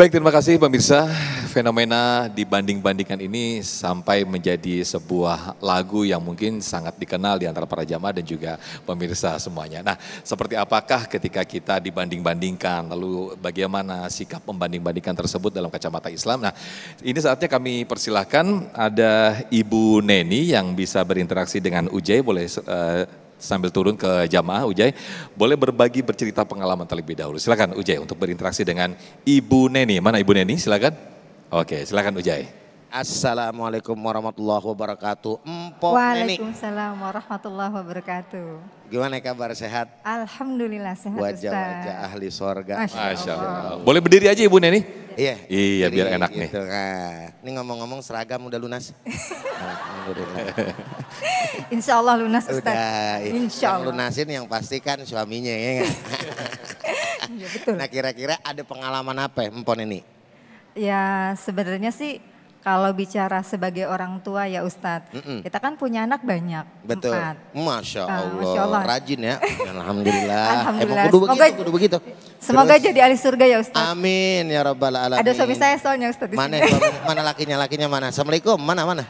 Baik, terima kasih pemirsa. Fenomena dibanding-bandingkan ini sampai menjadi sebuah lagu yang mungkin sangat dikenal di antara para jamaah dan juga pemirsa semuanya. Nah, seperti apakah ketika kita dibanding-bandingkan, lalu bagaimana sikap membanding-bandingkan tersebut dalam kacamata Islam? Nah, ini saatnya kami persilahkan ada Ibu Neni yang bisa berinteraksi dengan Ujai, boleh uh, sambil turun ke jamaah Ujai, boleh berbagi bercerita pengalaman terlebih dahulu. Silakan Ujai untuk berinteraksi dengan Ibu Neni. Mana Ibu Neni? Silakan. Oke, silakan Ujai. Assalamualaikum warahmatullahi wabarakatuh. Empok Waalaikumsalam Neni. warahmatullahi wabarakatuh. Gimana kabar sehat? Alhamdulillah sehat Wajah wajah ahli sorga. Masya Allah. Boleh berdiri aja Ibu Neni? Iya. Iya biar enak gitu, nih. Nah. Ini ngomong-ngomong seragam udah lunas. Insya Allah lunas Ustaz. Udah, ya. Insya Allah. Yang lunasin yang pasti kan suaminya ya. ya betul. Nah kira-kira ada pengalaman apa ya Empon ini? Ya sebenarnya sih kalau bicara sebagai orang tua ya Ustadz, mm -mm. kita kan punya anak banyak. Betul. Empat. Masya ah, Allah. Masya Allah. Rajin ya. Alhamdulillah. Alhamdulillah. Emang semoga, begitu, kudu begitu. Semoga Terus, jadi ahli surga ya Ustadz. Amin ya Rabbal Alamin. Ada suami saya soalnya Ustadz. Mana, mana lakinya, lakinya mana? Assalamualaikum, mana, mana?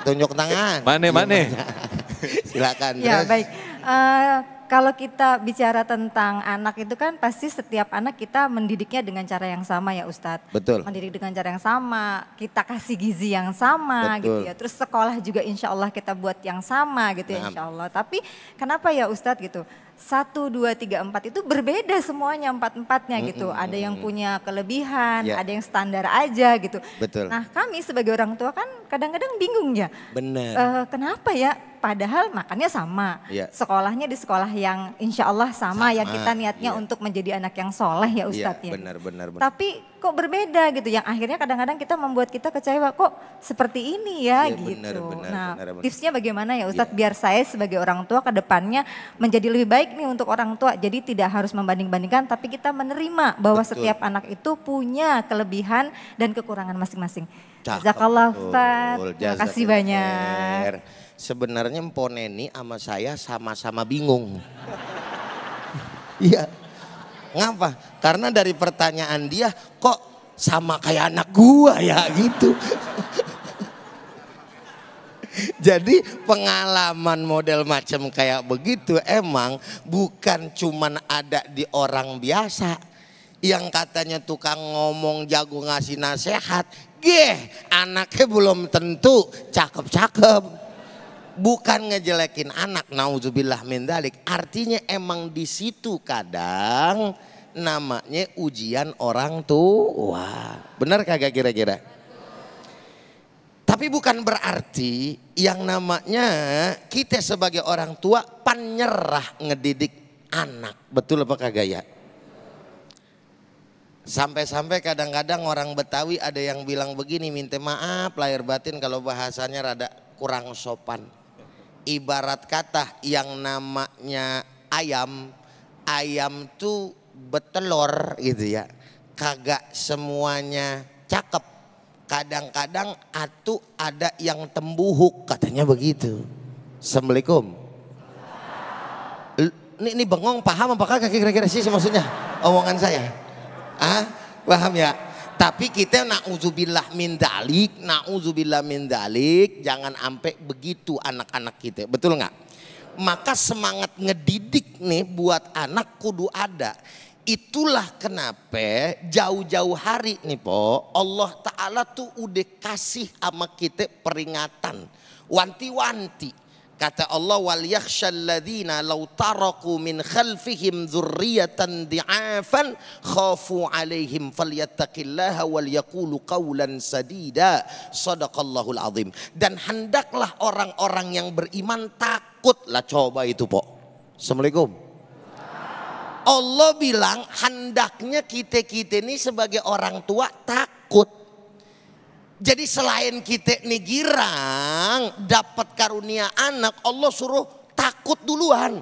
Tunjuk tangan. Mana, mana? Silakan. Ya baik. Uh, kalau kita bicara tentang anak itu kan pasti setiap anak kita mendidiknya dengan cara yang sama ya Ustadz. Betul. Mendidik dengan cara yang sama, kita kasih gizi yang sama Betul. gitu ya. Terus sekolah juga insya Allah kita buat yang sama gitu ya nah. insya Allah. Tapi kenapa ya Ustadz gitu? Satu, dua, tiga, empat itu berbeda semuanya empat-empatnya mm-hmm. gitu. Ada yang punya kelebihan, yeah. ada yang standar aja gitu. Betul. Nah kami sebagai orang tua kan kadang-kadang bingung ya. Benar. Uh, kenapa ya padahal makannya sama. Yeah. Sekolahnya di sekolah yang insya Allah sama, ya sama yang kita niatnya yeah. untuk menjadi anak yang soleh ya iya, Ustadz ya. Benar, benar, benar. Tapi kok berbeda gitu yang akhirnya kadang-kadang kita membuat kita kecewa kok seperti ini ya, yeah, gitu. Benar, benar, nah benar, benar. tipsnya bagaimana ya Ustadz yeah. biar saya sebagai orang tua ke depannya menjadi lebih baik nih untuk orang tua. Jadi tidak harus membanding-bandingkan tapi kita menerima bahwa Betul. setiap anak itu punya kelebihan dan kekurangan masing-masing. Jazakallah Ustaz. Terima kasih banyak sebenarnya Mponeni sama saya sama-sama bingung. Iya. Ngapa? Karena dari pertanyaan dia kok sama kayak anak gua ya gitu. Jadi pengalaman model macam kayak begitu emang bukan cuman ada di orang biasa yang katanya tukang ngomong jago ngasih nasihat, geh anaknya belum tentu cakep-cakep bukan ngejelekin anak nauzubillah min dalik artinya emang di situ kadang namanya ujian orang tua benar kagak kira-kira tapi bukan berarti yang namanya kita sebagai orang tua penyerah ngedidik anak betul apa kagak ya Sampai-sampai kadang-kadang orang Betawi ada yang bilang begini, minta maaf lahir batin kalau bahasanya rada kurang sopan ibarat kata yang namanya ayam, ayam tuh betelor gitu ya. Kagak semuanya cakep. Kadang-kadang atu ada yang tembuhuk katanya begitu. Assalamualaikum. Ini, ini bengong paham apakah kagak kira-kira sih maksudnya omongan saya? Ah, paham ya? Tapi kita na'udzubillah min dalik, na'udzubillah min dalik, jangan ampe begitu anak-anak kita. Betul nggak? Maka semangat ngedidik nih buat anak kudu ada. Itulah kenapa jauh-jauh hari nih po, Allah Ta'ala tuh udah kasih sama kita peringatan. Wanti-wanti Kata Allah wal yakhshalladzina law taraku min khalfihim dzurriatan di'afan khafu alaihim falyattaqillaha wal yaqulu qawlan sadida sadaqallahul azim dan hendaklah orang-orang yang beriman takutlah coba itu Pak Assalamualaikum Allah bilang hendaknya kita-kita ini sebagai orang tua takut jadi selain kita nih girang dapat karunia anak Allah suruh takut duluan.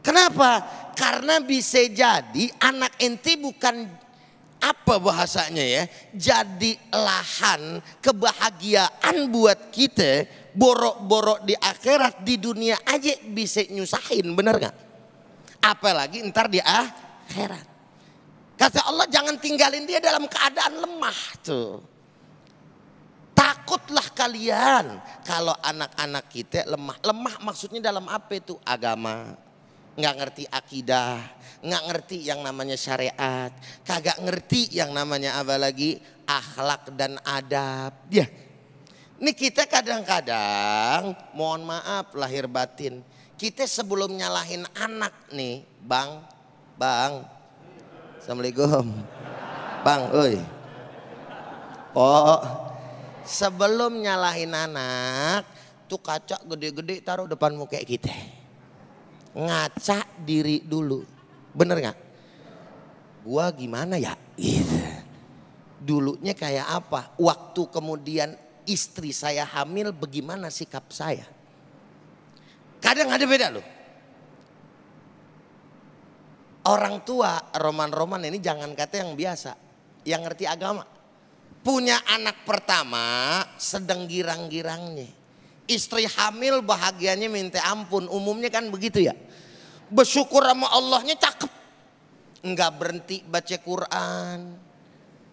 Kenapa? Karena bisa jadi anak enti bukan apa bahasanya ya. Jadi lahan kebahagiaan buat kita borok-borok di akhirat di dunia aja bisa nyusahin bener gak? Apalagi ntar di akhirat. Kata Allah jangan tinggalin dia dalam keadaan lemah tuh takutlah kalian kalau anak-anak kita lemah. Lemah maksudnya dalam apa itu? Agama. Nggak ngerti akidah, nggak ngerti yang namanya syariat, kagak ngerti yang namanya apa lagi? Akhlak dan adab. Ya. Ini kita kadang-kadang mohon maaf lahir batin. Kita sebelum nyalahin anak nih, Bang, Bang. Assalamualaikum. Bang, oi. Oh, sebelum nyalahin anak, tuh kaca gede-gede taruh depan muka kita. Ngaca diri dulu. Bener nggak? Gua gimana ya? Gitu. Dulunya kayak apa? Waktu kemudian istri saya hamil bagaimana sikap saya? Kadang ada beda loh. Orang tua roman-roman ini jangan kata yang biasa. Yang ngerti agama punya anak pertama sedang girang-girangnya. Istri hamil bahagianya minta ampun. Umumnya kan begitu ya. Bersyukur sama Allahnya cakep. Enggak berhenti baca Quran.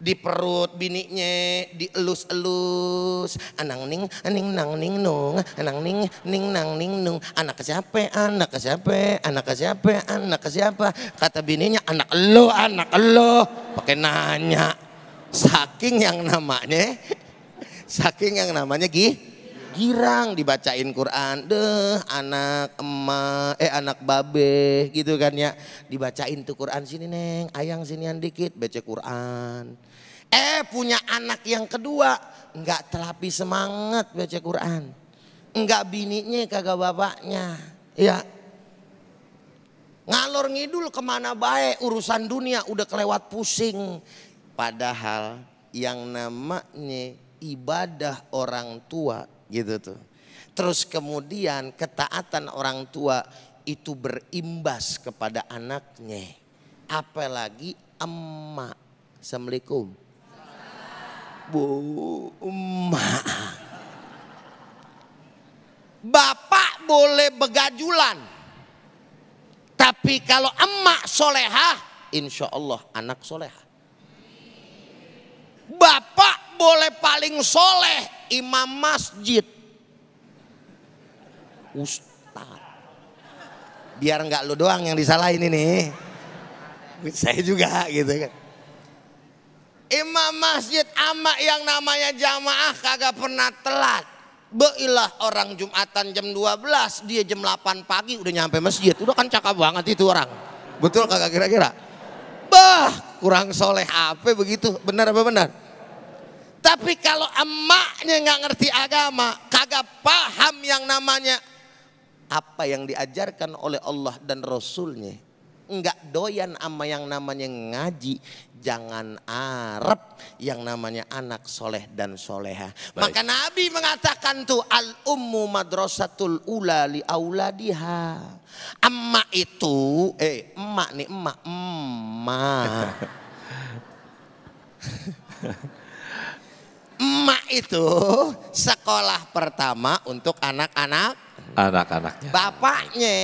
Di perut bininya dielus-elus. Anang ning, aning nang ning nung. Anang ning, ning nang ning nung. Anak ke siapa? Anak ke siapa? Anak ke siapa? Anak ke siapa? Kata bininya anak lo, anak lo. Pakai nanya Saking yang namanya saking yang namanya gi girang dibacain Quran deh anak emak eh anak babe gitu kan ya dibacain tuh Quran sini neng ayang sini sinian dikit baca Quran eh punya anak yang kedua nggak terapi semangat baca Quran nggak bininya kagak bapaknya ya ngalor ngidul kemana baik urusan dunia udah kelewat pusing Padahal yang namanya ibadah orang tua gitu tuh. Terus kemudian ketaatan orang tua itu berimbas kepada anaknya. Apalagi emak. Assalamualaikum. Bu emak. Bapak boleh begajulan. Tapi kalau emak solehah, insya Allah anak solehah. Bapak boleh paling soleh imam masjid. Ustaz. Biar nggak lu doang yang disalahin ini. nih, Saya juga gitu kan. Imam masjid ama yang namanya jamaah kagak pernah telat. Beilah orang Jumatan jam 12, dia jam 8 pagi udah nyampe masjid. Udah kan cakap banget itu orang. Betul kagak kira-kira? Bah, kurang soleh apa begitu? Benar apa benar? Tapi kalau emaknya nggak ngerti agama, kagak paham yang namanya apa yang diajarkan oleh Allah dan Rasulnya. Nggak doyan sama yang namanya ngaji. Jangan Arab yang namanya anak soleh dan soleha. Baik. Maka Nabi mengatakan tuh al-ummu madrasatul ula li auladiha. Emak itu, eh emak nih emak, emak. itu sekolah pertama untuk anak-anak anak-anaknya. Bapaknya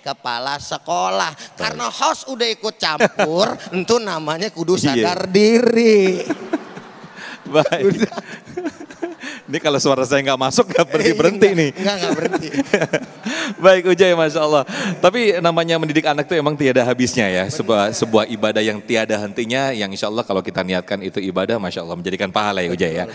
kepala sekolah. Baik. Karena host udah ikut campur, itu namanya kudu sadar iya. diri. Baik. Ini kalau suara saya nggak masuk nggak eh, berhenti iya, berhenti nih. Nggak nggak berhenti. Baik Ujai, masya Allah. Tapi namanya mendidik anak itu emang tiada habisnya ya. Sebuah sebuah ibadah yang tiada hentinya, yang insya Allah kalau kita niatkan itu ibadah, masya Allah menjadikan pahala ya Ujay ya.